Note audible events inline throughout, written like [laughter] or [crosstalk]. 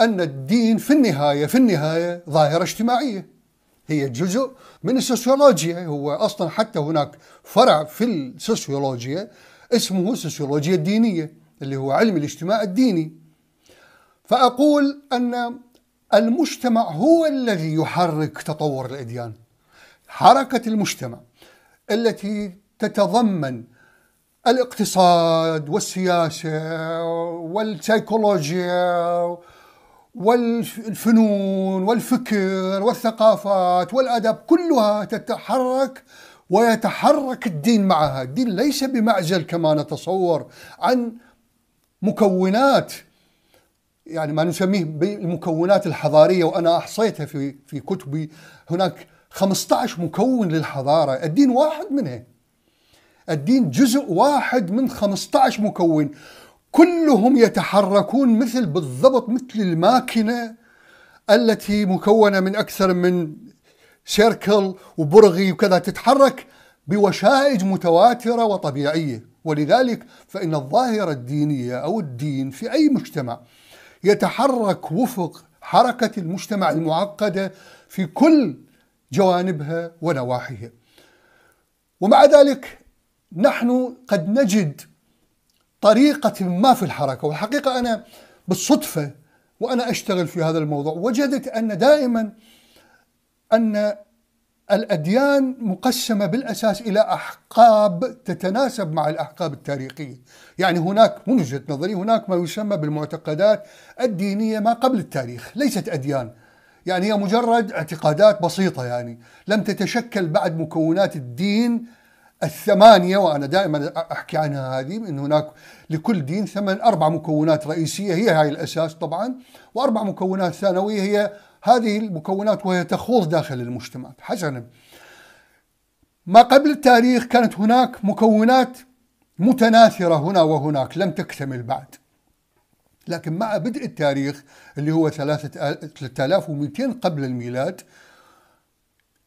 أن الدين في النهاية في النهاية ظاهرة اجتماعية هي جزء من السوسيولوجيا هو أصلا حتى هناك فرع في السوسيولوجيا اسمه السوسيولوجيا الدينية اللي هو علم الاجتماع الديني فأقول أن المجتمع هو الذي يحرك تطور الأديان حركة المجتمع التي تتضمن الاقتصاد والسياسة والسيكولوجيا والفنون والفكر والثقافات والادب كلها تتحرك ويتحرك الدين معها، الدين ليس بمعزل كما نتصور عن مكونات يعني ما نسميه بالمكونات الحضاريه وانا احصيتها في في كتبي هناك 15 مكون للحضاره، الدين واحد منها. الدين جزء واحد من 15 مكون كلهم يتحركون مثل بالضبط مثل الماكينة التي مكونة من أكثر من سيركل وبرغي وكذا تتحرك بوشائج متواترة وطبيعية ولذلك فإن الظاهرة الدينية أو الدين في أي مجتمع يتحرك وفق حركة المجتمع المعقدة في كل جوانبها ونواحيها ومع ذلك نحن قد نجد طريقة ما في الحركة والحقيقة أنا بالصدفة وأنا أشتغل في هذا الموضوع وجدت أن دائما أن الأديان مقسمة بالأساس إلى أحقاب تتناسب مع الأحقاب التاريخية يعني هناك من وجهة نظري هناك ما يسمى بالمعتقدات الدينية ما قبل التاريخ ليست أديان يعني هي مجرد اعتقادات بسيطة يعني لم تتشكل بعد مكونات الدين الثمانية وأنا دائما أحكي عنها هذه من هناك لكل دين ثمان أربع مكونات رئيسية هي هاي الأساس طبعا وأربع مكونات ثانوية هي هذه المكونات وهي تخوض داخل المجتمع حسنا ما قبل التاريخ كانت هناك مكونات متناثرة هنا وهناك لم تكتمل بعد لكن مع بدء التاريخ اللي هو 3200 قبل الميلاد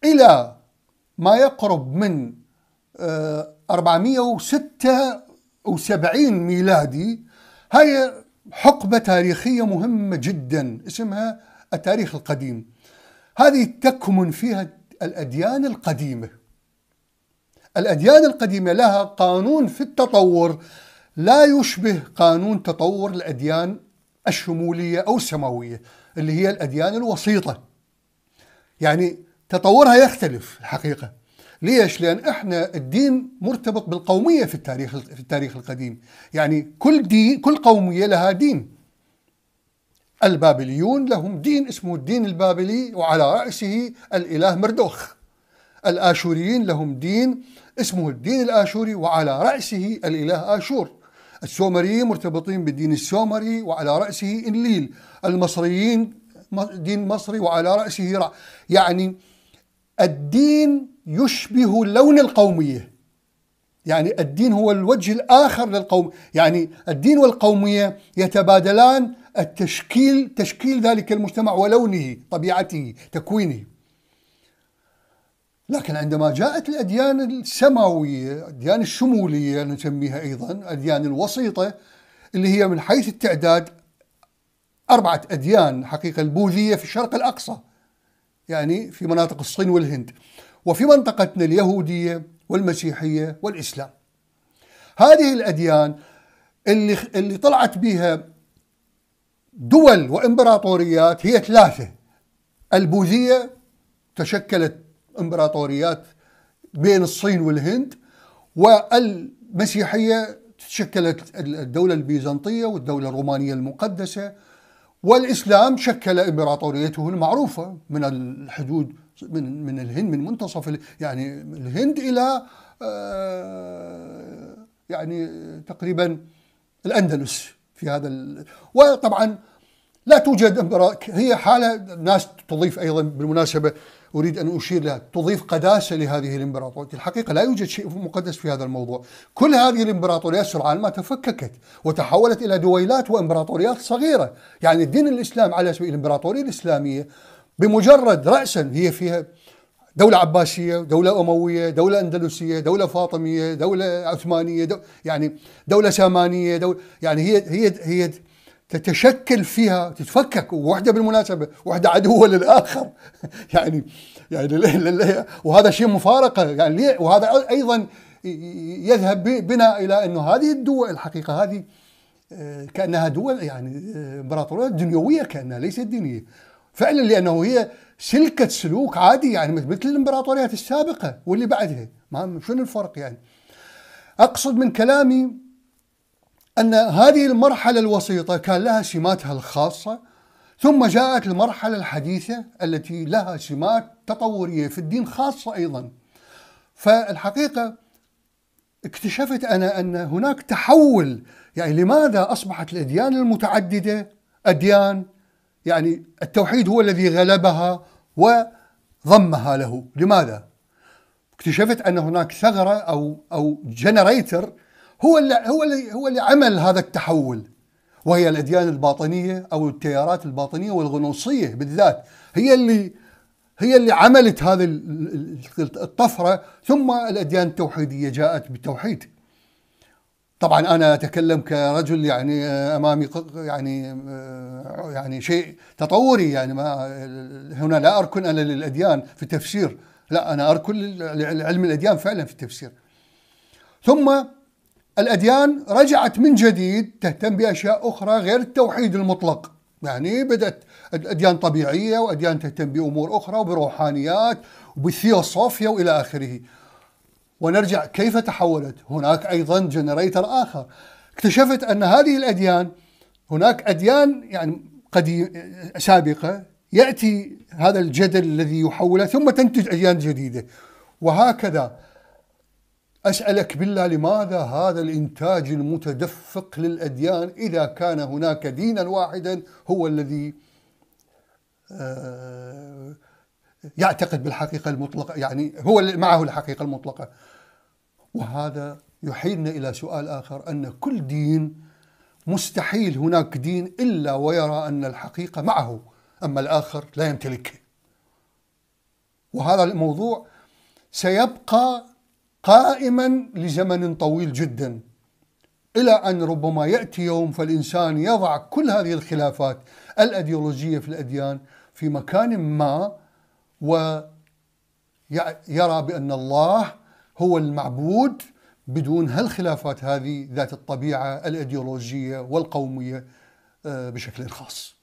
إلى ما يقرب من 476 ميلادي هي حقبة تاريخية مهمة جدا اسمها التاريخ القديم هذه تكمن فيها الأديان القديمة الأديان القديمة لها قانون في التطور لا يشبه قانون تطور الأديان الشمولية أو السماوية اللي هي الأديان الوسيطة يعني تطورها يختلف الحقيقة ليش؟ لأن إحنا الدين مرتبط بالقومية في التاريخ في التاريخ القديم، يعني كل دين كل قومية لها دين. البابليون لهم دين اسمه الدين البابلي وعلى رأسه الإله مردوخ. الآشوريين لهم دين اسمه الدين الآشوري وعلى رأسه الإله آشور. السومريين مرتبطين بالدين السومري وعلى رأسه إنليل. المصريين دين مصري وعلى رأسه رع. يعني الدين يشبه لون القومية يعني الدين هو الوجه الآخر للقوم يعني الدين والقومية يتبادلان التشكيل تشكيل ذلك المجتمع ولونه طبيعته تكوينه لكن عندما جاءت الأديان السماوية الأديان الشمولية نسميها أيضا الأديان الوسيطة اللي هي من حيث التعداد أربعة أديان حقيقة البوذية في الشرق الأقصى يعني في مناطق الصين والهند وفي منطقتنا اليهودية والمسيحية والإسلام هذه الأديان اللي, اللي طلعت بها دول وإمبراطوريات هي ثلاثة البوذية تشكلت إمبراطوريات بين الصين والهند والمسيحية تشكلت الدولة البيزنطية والدولة الرومانية المقدسة والإسلام شكل إمبراطوريته المعروفة من الحدود من من الهند من منتصف يعني الهند الى آه، يعني تقريبا الاندلس في هذا ال... وطبعا لا توجد هي حاله الناس تضيف ايضا بالمناسبه اريد ان اشير لها تضيف قداسه لهذه الامبراطوريه، الحقيقه لا يوجد شيء مقدس في هذا الموضوع، كل هذه الامبراطوريات سرعان ما تفككت وتحولت الى دويلات وامبراطوريات صغيره، يعني الدين الاسلام على سبيل الامبراطوريه الاسلاميه بمجرد رأسا هي فيها دولة عباسية دولة أموية دولة أندلسية دولة فاطمية دولة عثمانية دو يعني دولة سامانية دولة يعني هي هي هي تتشكل فيها تتفكك وحده بالمناسبه وحده عدوه للاخر [laughs] يعني يعني وهذا شيء مفارقه يعني وهذا ايضا يذهب بنا الى انه هذه الدول الحقيقه هذه آه، كانها دول يعني آه، امبراطوريات دنيويه كانها ليست دينيه فعلا لانه هي سلكه سلوك عادي يعني مثل الامبراطوريات السابقه واللي بعدها ما شنو الفرق يعني اقصد من كلامي ان هذه المرحله الوسيطه كان لها سماتها الخاصه ثم جاءت المرحله الحديثه التي لها سمات تطوريه في الدين خاصه ايضا فالحقيقه اكتشفت انا ان هناك تحول يعني لماذا اصبحت الاديان المتعدده اديان يعني التوحيد هو الذي غلبها وضمها له لماذا؟ اكتشفت ان هناك ثغره او او جنريتر هو اللي هو اللي هو اللي عمل هذا التحول وهي الاديان الباطنيه او التيارات الباطنيه والغنوصيه بالذات هي اللي هي اللي عملت هذه الطفره ثم الاديان التوحيديه جاءت بالتوحيد طبعا انا اتكلم كرجل يعني آه، امامي يعني آه، يعني شيء تطوري يعني ما هنا لا اركن انا للاديان في التفسير لا انا اركن لعلم الاديان فعلا في التفسير ثم الاديان رجعت من جديد تهتم باشياء اخرى غير التوحيد المطلق يعني بدات اديان طبيعيه واديان تهتم بامور اخرى وبروحانيات وبالثيوصوفيا والى اخره ونرجع كيف تحولت هناك أيضا جنريتر آخر اكتشفت أن هذه الأديان هناك أديان يعني قديم سابقة يأتي هذا الجدل الذي يحوله ثم تنتج أديان جديدة وهكذا أسألك بالله لماذا هذا الإنتاج المتدفق للأديان إذا كان هناك دينا واحدا هو الذي آه يعتقد بالحقيقة المطلقة يعني هو معه الحقيقة المطلقة وهذا يحيلنا إلى سؤال آخر أن كل دين مستحيل هناك دين إلا ويرى أن الحقيقة معه أما الآخر لا يمتلك وهذا الموضوع سيبقى قائما لزمن طويل جدا إلى أن ربما يأتي يوم فالإنسان يضع كل هذه الخلافات الأديولوجية في الأديان في مكان ما ويرى بأن الله هو المعبود بدون هالخلافات هذه ذات الطبيعة الأيديولوجية والقومية آه، بشكل خاص